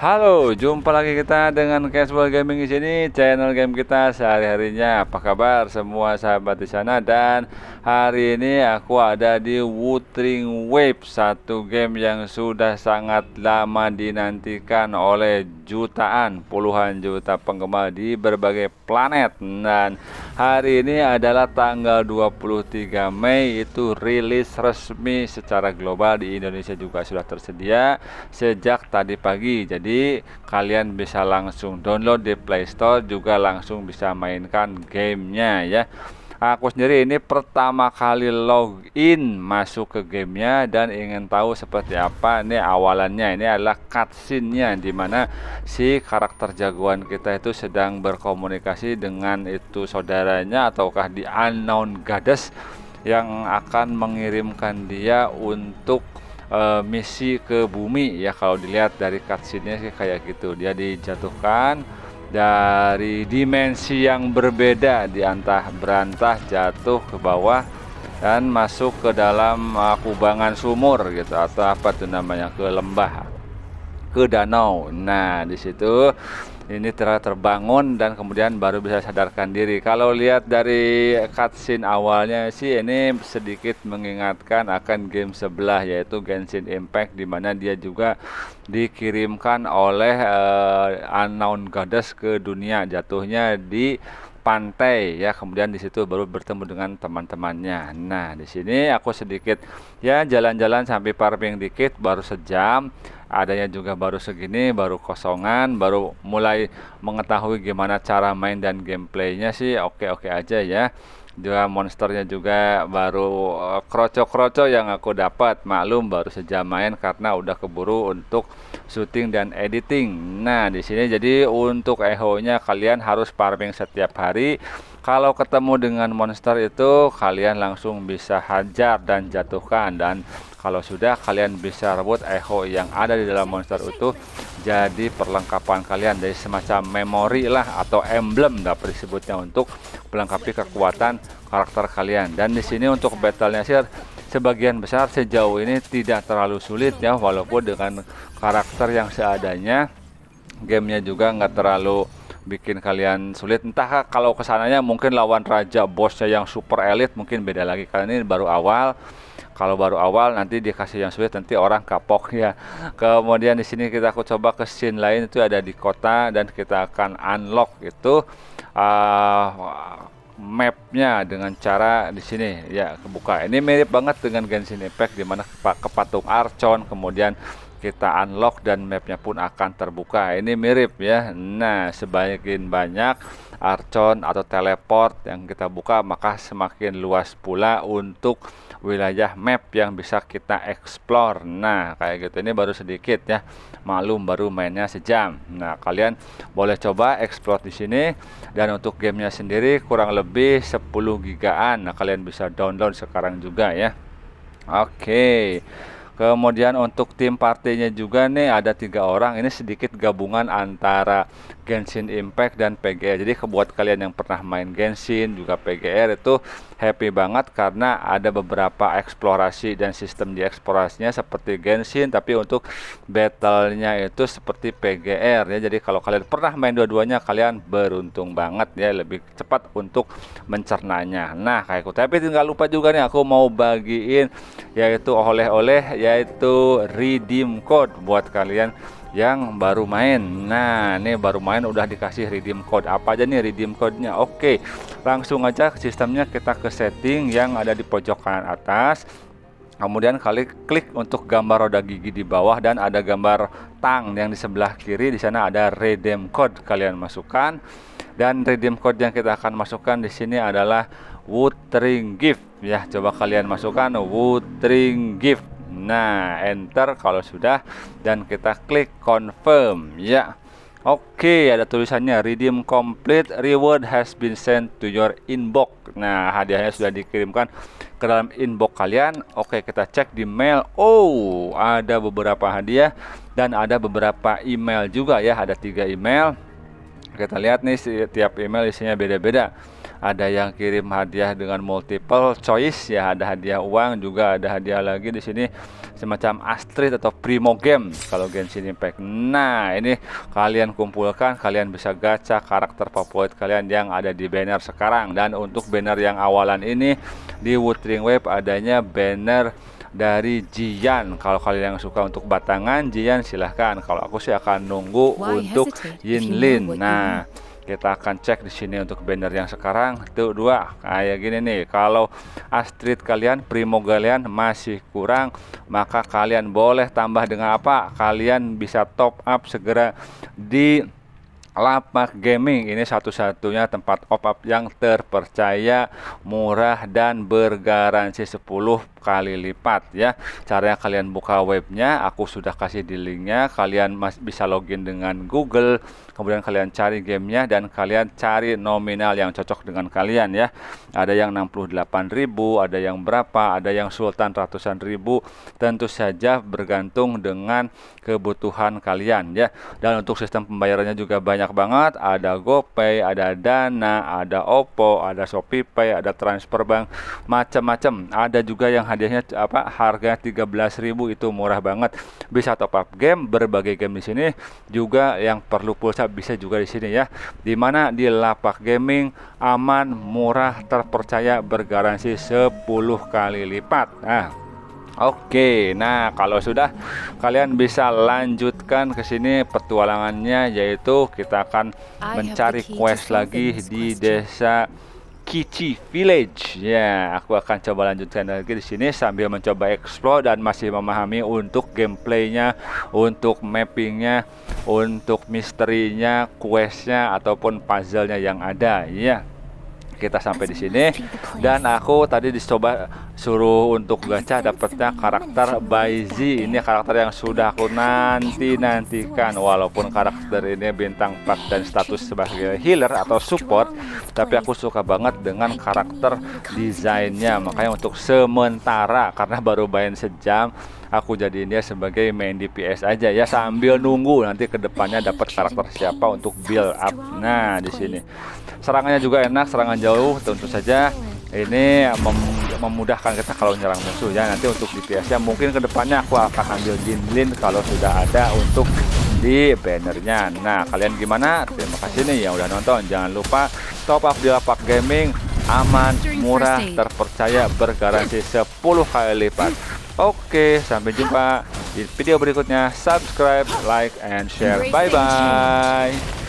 Halo, jumpa lagi kita dengan Casual Gaming di sini, channel game kita sehari-harinya. Apa kabar semua sahabat di sana? Dan hari ini aku ada di Wuthering Wave, satu game yang sudah sangat lama dinantikan oleh jutaan, puluhan juta penggemar di berbagai planet. Dan hari ini adalah tanggal 23 Mei itu rilis resmi secara global di Indonesia juga sudah tersedia sejak tadi pagi. Jadi jadi kalian bisa langsung download di Play Store juga langsung bisa mainkan gamenya ya aku sendiri ini pertama kali login masuk ke gamenya dan ingin tahu seperti apa ini awalannya ini adalah cutscene-nya dimana si karakter jagoan kita itu sedang berkomunikasi dengan itu saudaranya ataukah di unknown goddess yang akan mengirimkan dia untuk uh, misi ke bumi ya kalau dilihat dari cutscene sih kayak gitu dia dijatuhkan dari dimensi yang berbeda diantah berantah jatuh ke bawah dan masuk ke dalam uh, kubangan sumur gitu atau apa tuh namanya ke lembah ke danau nah disitu situ ini telah terbangun dan kemudian baru bisa sadarkan diri. Kalau lihat dari cutscene awalnya sih ini sedikit mengingatkan akan game sebelah yaitu Genshin Impact di mana dia juga dikirimkan oleh uh, unknown goddess ke dunia jatuhnya di pantai ya kemudian di situ baru bertemu dengan teman-temannya nah di sini aku sedikit ya jalan-jalan sampai parping dikit baru sejam adanya juga baru segini baru kosongan baru mulai mengetahui gimana cara main dan gameplaynya sih oke-oke aja ya juga monsternya juga baru eh, kroco-kroco yang aku dapat maklum baru sejam main karena udah keburu untuk syuting dan editing nah di sini jadi untuk echo nya kalian harus farming setiap hari kalau ketemu dengan monster itu kalian langsung bisa hajar dan jatuhkan dan kalau sudah kalian bisa rebut echo yang ada di dalam monster itu jadi perlengkapan kalian dari semacam memori lah atau emblem dapat disebutnya untuk melengkapi kekuatan karakter kalian dan di sini untuk battlenya sih sebagian besar sejauh ini tidak terlalu sulit ya walaupun dengan karakter yang seadanya gamenya juga nggak terlalu bikin kalian sulit entah kalau kesananya mungkin lawan raja bosnya yang super elit mungkin beda lagi kalian ini baru awal kalau baru awal nanti dikasih yang sulit nanti orang kapok ya kemudian di sini kita aku coba ke scene lain itu ada di kota dan kita akan unlock itu uh, mapnya dengan cara di sini ya kebuka ini mirip banget dengan Genshin Impact dimana kepatung Archon kemudian kita unlock dan mapnya pun akan terbuka ini mirip ya nah sebagian banyak arcon atau teleport yang kita buka maka semakin luas pula untuk wilayah map yang bisa kita explore nah kayak gitu ini baru sedikit ya malum baru mainnya sejam nah kalian boleh coba explore di sini dan untuk gamenya sendiri kurang lebih 10 gigaan nah kalian bisa download sekarang juga ya oke okay. Kemudian untuk tim partainya juga nih ada tiga orang. Ini sedikit gabungan antara Genshin Impact dan PGR. Jadi buat kalian yang pernah main Genshin juga PGR itu happy banget karena ada beberapa eksplorasi dan sistem di eksplorasinya seperti Genshin tapi untuk battlenya itu seperti PGR ya. Jadi kalau kalian pernah main dua-duanya kalian beruntung banget ya lebih cepat untuk mencernanya. Nah, kayak aku gitu. tapi tinggal lupa juga nih aku mau bagiin yaitu oleh-oleh ya yaitu redeem code buat kalian yang baru main. Nah, ini baru main udah dikasih redeem code. Apa aja nih redeem code Oke, langsung aja sistemnya kita ke setting yang ada di pojok kanan atas. Kemudian kali klik untuk gambar roda gigi di bawah dan ada gambar tang yang di sebelah kiri di sana ada redeem code kalian masukkan dan redeem code yang kita akan masukkan di sini adalah Woodring Gift ya coba kalian masukkan Woodring Gift Nah, enter kalau sudah dan kita klik confirm ya. Oke, okay, ada tulisannya redeem complete, reward has been sent to your inbox. Nah, hadiahnya sudah dikirimkan ke dalam inbox kalian. Oke, okay, kita cek di mail. Oh, ada beberapa hadiah dan ada beberapa email juga ya. Ada tiga email. Kita lihat nih tiap email isinya beda-beda ada yang kirim hadiah dengan multiple choice ya ada hadiah uang juga ada hadiah lagi di sini semacam Astrid atau Primo Game kalau Genshin Impact. Nah, ini kalian kumpulkan, kalian bisa gacha karakter favorit kalian yang ada di banner sekarang dan untuk banner yang awalan ini di Wuthering Wave adanya banner dari Jian. Kalau kalian yang suka untuk batangan Jian silahkan. Kalau aku sih akan nunggu Why untuk lin. Nah, kita akan cek di sini untuk banner yang sekarang itu dua kayak gini nih kalau astrid kalian primo kalian masih kurang maka kalian boleh tambah dengan apa kalian bisa top up segera di Lapak Gaming ini satu-satunya tempat pop-up yang terpercaya, murah dan bergaransi 10 kali lipat ya. Caranya kalian buka webnya, aku sudah kasih di linknya. Kalian bisa login dengan Google, kemudian kalian cari gamenya dan kalian cari nominal yang cocok dengan kalian ya. Ada yang ribu, ada yang berapa, ada yang sultan ratusan ribu. Tentu saja bergantung dengan kebutuhan kalian ya. Dan untuk sistem pembayarannya juga banyak banyak banget, ada GoPay, ada Dana, ada Oppo, ada ShopeePay, ada transfer bank, macam-macam. Ada juga yang hadiahnya apa? Harga 13.000 itu murah banget. Bisa top up game, berbagai game di sini juga yang perlu pulsa bisa juga di sini ya. Dimana di lapak gaming aman, murah, terpercaya, bergaransi 10 kali lipat. Nah, Oke, nah kalau sudah kalian bisa lanjutkan ke sini petualangannya yaitu kita akan mencari quest lagi di desa Kichi Village. Ya, aku akan coba lanjutkan lagi di sini sambil mencoba explore dan masih memahami untuk gameplaynya, untuk mappingnya, untuk misterinya, questnya ataupun puzzlenya yang ada. Ya. Yeah kita sampai di sini dan aku tadi dicoba suruh untuk gacha dapatnya karakter Baizi ini karakter yang sudah aku nanti nantikan walaupun karakter ini bintang 4 dan status sebagai healer atau support tapi aku suka banget dengan karakter desainnya makanya untuk sementara karena baru main sejam aku jadiin dia sebagai main DPS aja ya sambil nunggu nanti kedepannya dapat karakter siapa untuk build up. Nah di sini serangannya juga enak, serangan jauh tentu saja ini mem memudahkan kita kalau menyerang musuh ya nanti untuk dps ya mungkin kedepannya aku akan ambil Jin Lin kalau sudah ada untuk di bannernya nah kalian gimana terima kasih nih yang udah nonton jangan lupa top up di lapak gaming aman murah terpercaya bergaransi 10 kali lipat Oke, sampai jumpa di video berikutnya. Subscribe, like, and share. Bye-bye.